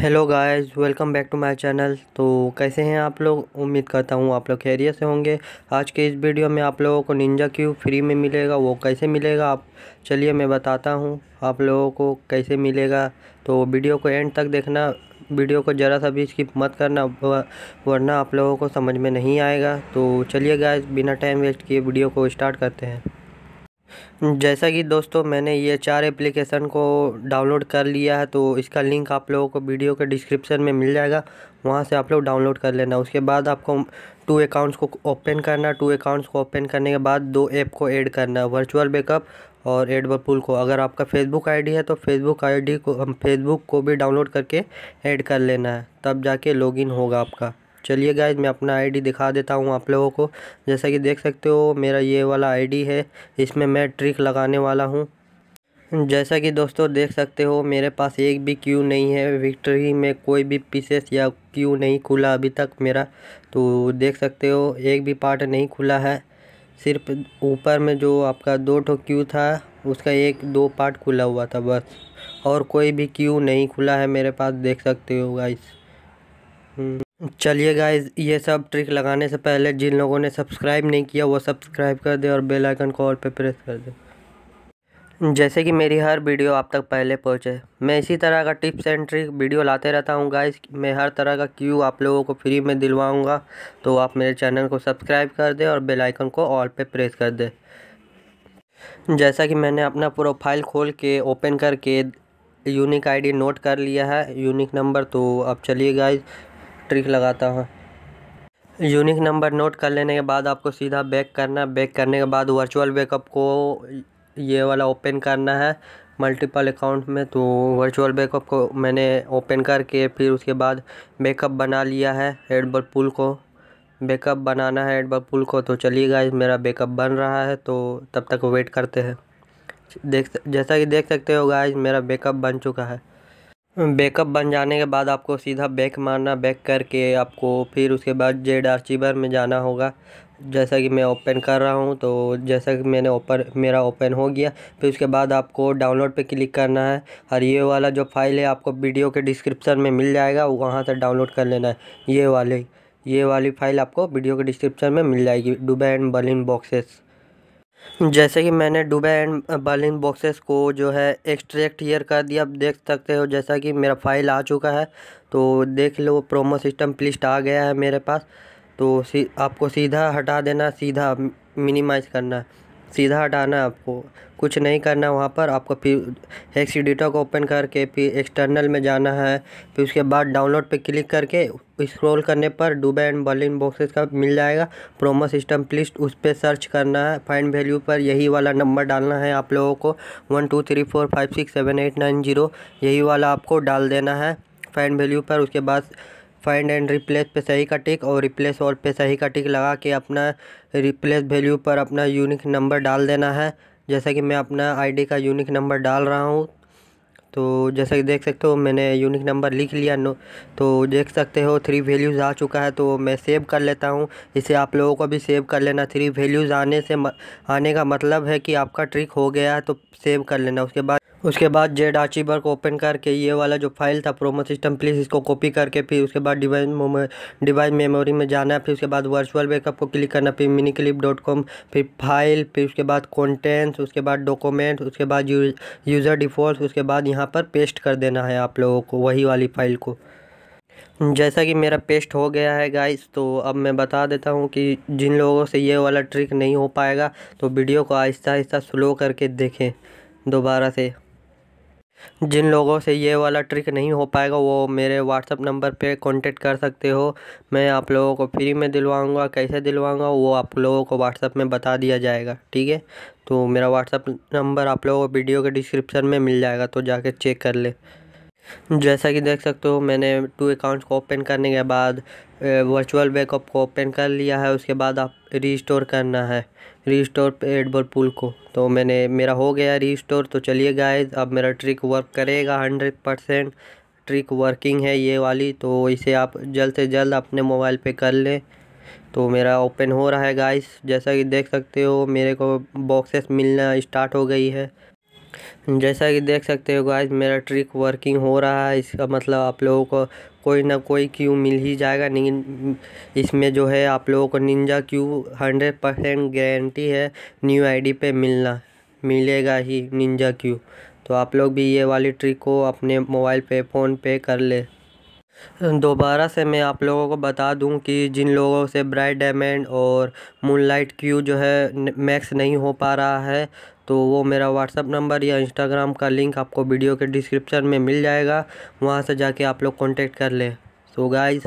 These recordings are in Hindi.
hello guys welcome back to my channel तो कैसे हैं आप लोग उम्मीद करता हूँ आप लोग खैरियत से होंगे आज के इस वीडियो में आप लोगों को निंजा क्यूब फ्री में मिलेगा वो कैसे मिलेगा आप चलिए मैं बताता हूँ आप लोगों को कैसे मिलेगा तो वीडियो को एंड तक देखना वीडियो को ज़रा सा भी स्किप मत करना वरना आप लोगों को समझ में नहीं आएगा तो चलिए गायज़ बिना टाइम वेस्ट किए वीडियो को स्टार्ट करते हैं जैसा कि दोस्तों मैंने ये चार एप्लीकेशन को डाउनलोड कर लिया है तो इसका लिंक आप लोगों को वीडियो के डिस्क्रिप्शन में मिल जाएगा वहाँ से आप लोग डाउनलोड कर लेना उसके बाद आपको टू अकाउंट्स को ओपन करना टू अकाउंट्स को ओपन करने के बाद दो ऐप को ऐड करना वर्चुअल बैकअप और एड पुल को अगर आपका फेसबुक आईडी है तो फेसबुक आईडी को हम फेसबुक को भी डाउनलोड करके ऐड कर लेना है तब जाके लॉगिन होगा आपका चलिए गाइज मैं अपना आईडी दिखा देता हूँ आप लोगों को जैसा कि देख सकते हो मेरा ये वाला आईडी है इसमें मैं ट्रिक लगाने वाला हूँ जैसा कि दोस्तों देख सकते हो मेरे पास एक भी क्यू नहीं है विक्ट्री में कोई भी पीसेस या क्यू नहीं खुला अभी तक मेरा तो देख सकते हो एक भी पार्ट नहीं खुला है सिर्फ ऊपर में जो आपका दो ठो क्यू था उसका एक दो पार्ट खुला हुआ था बस और कोई भी क्यू नहीं खुला है मेरे पास देख सकते हो गाइस चलिए गाइज ये सब ट्रिक लगाने से पहले जिन लोगों ने सब्सक्राइब नहीं किया वो सब्सक्राइब कर दे और बेल आइकन को ऑल पे प्रेस कर दें जैसे कि मेरी हर वीडियो आप तक पहले पहुंचे मैं इसी तरह का टिप्स एंड ट्रिक वीडियो लाते रहता हूं गाइज मैं हर तरह का क्यू आप लोगों को फ्री में दिलवाऊंगा तो आप मेरे चैनल को सब्सक्राइब कर दें और बेलाइकन को ऑल पे प्रेस कर दे जैसा कि मैंने अपना प्रोफाइल खोल के ओपन करके यूनिक आईडी नोट कर लिया है यूनिक नंबर तो अब चलिए गाइज ट्रिक लगाता हूँ यूनिक नंबर नोट कर लेने के बाद आपको सीधा बैक करना है बैक करने के बाद वर्चुअल बैकअप को ये वाला ओपन करना है मल्टीपल अकाउंट में तो वर्चुअल बैकअप को मैंने ओपन करके फिर उसके बाद बैकअप बना लिया है हेडबल पुल को बैकअप बनाना है हेडबल पुल को तो चलिएगा मेरा बैकअप बन रहा है तो तब तक वेट करते हैं देख जैसा कि देख सकते हो गाइज मेरा बैकअप बन चुका है बैकअप बन जाने के बाद आपको सीधा बैक मारना बैक करके आपको फिर उसके बाद जेड आर्चिवर में जाना होगा जैसा कि मैं ओपन कर रहा हूँ तो जैसा कि मैंने ओपन मेरा ओपन हो गया फिर उसके बाद आपको डाउनलोड पे क्लिक करना है और ये वाला जो फाइल है आपको वीडियो के डिस्क्रिप्शन में मिल जाएगा वहाँ से डाउनलोड कर लेना है ये वाले ये वाली फाइल आपको वीडियो के डिस्क्रिप्शन में मिल जाएगी डुबे एंड बलिन बॉक्सेस जैसे कि मैंने डुबे एंड बर्लिन बॉक्सेस को जो है एक्सट्रैक्ट हीयर कर दिया आप देख सकते हो जैसा कि मेरा फाइल आ चुका है तो देख लो प्रोमो सिस्टम प्लिस्ट आ गया है मेरे पास तो सी, आपको सीधा हटा देना सीधा मिनिमाइज़ करना है सीधा हटाना है आपको कुछ नहीं करना है वहाँ पर आपको फिर हेक्सीडेटा को ओपन करके फिर एक्सटर्नल में जाना है फिर उसके बाद डाउनलोड पे क्लिक करके स्क्रॉल करने पर डुबे एंड बर्लिन बॉक्सेस का मिल जाएगा प्रोमो सिस्टम प्लिस उस पर सर्च करना है फाइन वैल्यू पर यही वाला नंबर डालना है आप लोगों को one two three four five six seven eight nine zero यही वाला आपको डाल देना है फाइन वैल्यू पर उसके बाद फाइंड एंड रिप्लेस पे सही का टिक और रिप्लेस ऑल पे सही का टिक लगा के अपना रिप्लेस वैल्यू पर अपना यूनिक नंबर डाल देना है जैसा कि मैं अपना आईडी का यूनिक नंबर डाल रहा हूँ तो जैसा कि देख सकते हो मैंने यूनिक नंबर लिख लिया नो तो देख सकते हो थ्री वैल्यूज़ आ चुका है तो मैं सेव कर लेता हूँ इसे आप लोगों को भी सेव कर लेना थ्री वैल्यूज़ आने से आने का मतलब है कि आपका ट्रिक हो गया है तो सेव कर लेना उसके बाद उसके बाद जेड को ओपन करके ये वाला जो फाइल था प्रोमो सिस्टम प्लीज़ इसको कॉपी करके फिर उसके बाद डिवाइस डिवाइस मेमोरी में जाना है फिर उसके बाद वर्चुअल बैकअप को क्लिक करना फिर mini clip dot com file file फिर उसके बाद कॉन्टेंट्स उसके बाद डॉक्यूमेंट उसके बाद यूज़र डिफ़ॉल्ट उसके बाद यहाँ पर पेस्ट कर देना है आप लोगों को वही वाली फ़ाइल को जैसा कि मेरा पेस्ट हो गया है गाइस तो अब मैं बता देता हूँ कि जिन लोगों से ये वाला ट्रिक नहीं हो पाएगा तो वीडियो को आहिस्ता आहिस्ता स्लो करके देखें दोबारा से जिन लोगों से ये वाला ट्रिक नहीं हो पाएगा वो मेरे व्हाट्सअप नंबर पे कांटेक्ट कर सकते हो मैं आप लोगों को फ्री में दिलवाऊंगा कैसे दिलवाऊंगा वो आप लोगों को व्हाट्सअप में बता दिया जाएगा ठीक है तो मेरा व्हाट्सअप नंबर आप लोगों को वीडियो के डिस्क्रिप्शन में मिल जाएगा तो जाके चेक कर ले जैसा कि देख सकते हो मैंने टू अकाउंट्स को ओपन करने के बाद वर्चुअल बैकअप को ओपन कर लिया है उसके बाद आप रीस्टोर करना है रीस्टोर एडबल पुल को तो मैंने मेरा हो गया रीस्टोर तो चलिए गाइस अब मेरा ट्रिक वर्क करेगा हंड्रेड परसेंट ट्रिक वर्किंग है ये वाली तो इसे आप जल्द से जल्द अपने मोबाइल पे कर लें तो मेरा ओपन हो रहा है गाइस जैसा कि देख सकते हो मेरे को बॉक्सेस मिलना इस्टार्ट हो गई है जैसा कि देख सकते हो गाइस मेरा ट्रिक वर्किंग हो रहा है इसका मतलब आप लोगों को कोई ना कोई क्यू मिल ही जाएगा लेकिन इसमें जो है आप लोगों को ninja cue hundred percent guarantee है न्यू आईडी पे मिलना मिलेगा ही निंजा क्यू तो आप लोग भी ये वाली ट्रिक को अपने मोबाइल पे फ़ोन पे कर ले दोबारा से मैं आप लोगों को बता दूं कि जिन लोगों से ब्राइट डायमंड और मूनलाइट क्यू जो है मैक्स नहीं हो पा रहा है तो वो मेरा व्हाट्सअप नंबर या इंस्टाग्राम का लिंक आपको वीडियो के डिस्क्रिप्शन में मिल जाएगा वहाँ से जाके आप लोग कॉन्टेक्ट कर लें सो गाइज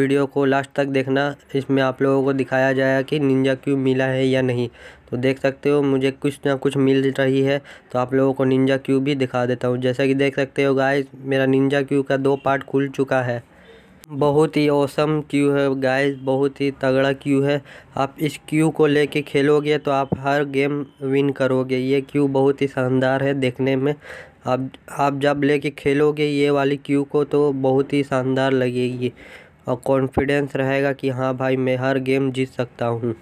वीडियो को लास्ट तक देखना इसमें आप लोगों को दिखाया जाएगा कि निंजा क्यूब मिला है या नहीं तो देख सकते हो मुझे कुछ ना कुछ मिल रही है तो आप लोगों को निंजा क्यू भी दिखा देता हूँ जैसा कि देख सकते हो गाइस मेरा निंजा क्यू का दो पार्ट खुल चुका है बहुत ही औसम क्यू है गाइस बहुत ही तगड़ा क्यू है आप इस क्यू को लेके खेलोगे तो आप हर गेम विन करोगे ये क्यू बहुत ही शानदार है देखने में आप आप जब लेके खेलोगे ये वाली क्यू को तो बहुत ही शानदार लगेगी और कॉन्फिडेंस रहेगा कि हाँ भाई मैं हर गेम जीत सकता हूँ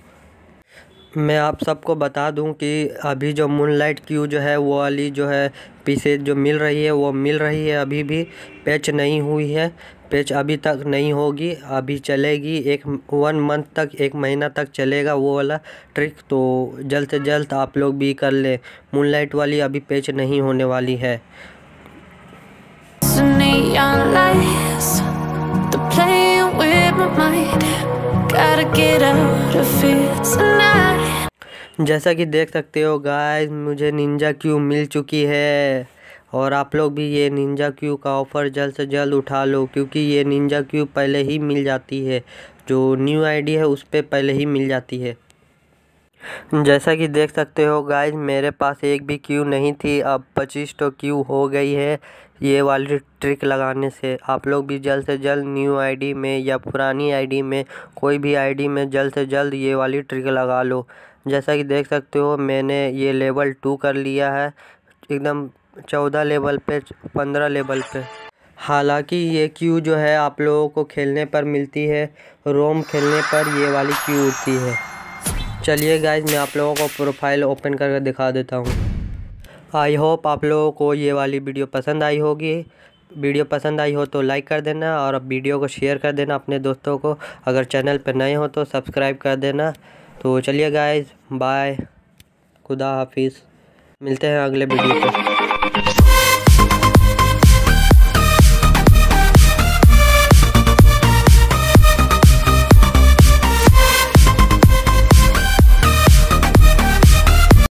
मैं आप सबको बता दूं कि अभी जो मूनलाइट क्यू जो है वो वाली जो है पीसेज जो मिल रही है वो मिल रही है अभी भी पैच नहीं हुई है पैच अभी तक नहीं होगी अभी चलेगी एक वन मंथ तक एक महीना तक चलेगा वो वाला ट्रिक तो जल्द से जल्द आप लोग भी कर लें मूनलाइट वाली अभी पैच नहीं होने वाली है Gotta get out of here tonight जैसा कि देख सकते हो गाइस मुझे निंजा क्यू मिल चुकी है और आप लोग भी ये निंजा क्यू का ऑफ़र जल्द से जल्द उठा लो क्योंकि ये निंजा क्यू पहले ही मिल जाती है जो न्यू आईडी है उस पर पहले ही मिल जाती है जैसा कि देख सकते हो गाइज मेरे पास एक भी क्यू नहीं थी अब पच्चीस तो क्यू हो गई है ये वाली ट्रिक लगाने से आप लोग भी जल्द से जल्द न्यू आईडी में या पुरानी आईडी में कोई भी आईडी में जल्द से जल्द ये वाली ट्रिक लगा लो जैसा कि देख सकते हो मैंने ये लेवल टू कर लिया है एकदम चौदह लेवल पे पंद्रह लेवल पे हालांकि ये क्यू जो है आप लोगों को खेलने पर मिलती है रोम खेलने पर ये वाली क्यू उठती है चलिए गाइज मैं आप लोगों को प्रोफाइल ओपन करके दिखा देता हूँ आई होप आप लोगों को ये वाली वीडियो पसंद आई होगी वीडियो पसंद आई हो तो लाइक कर देना और वीडियो को शेयर कर देना अपने दोस्तों को अगर चैनल पर नए हो तो सब्सक्राइब कर देना तो चलिए गाइज बाय खुदा हाफिज़ मिलते हैं अगले वीडियो पर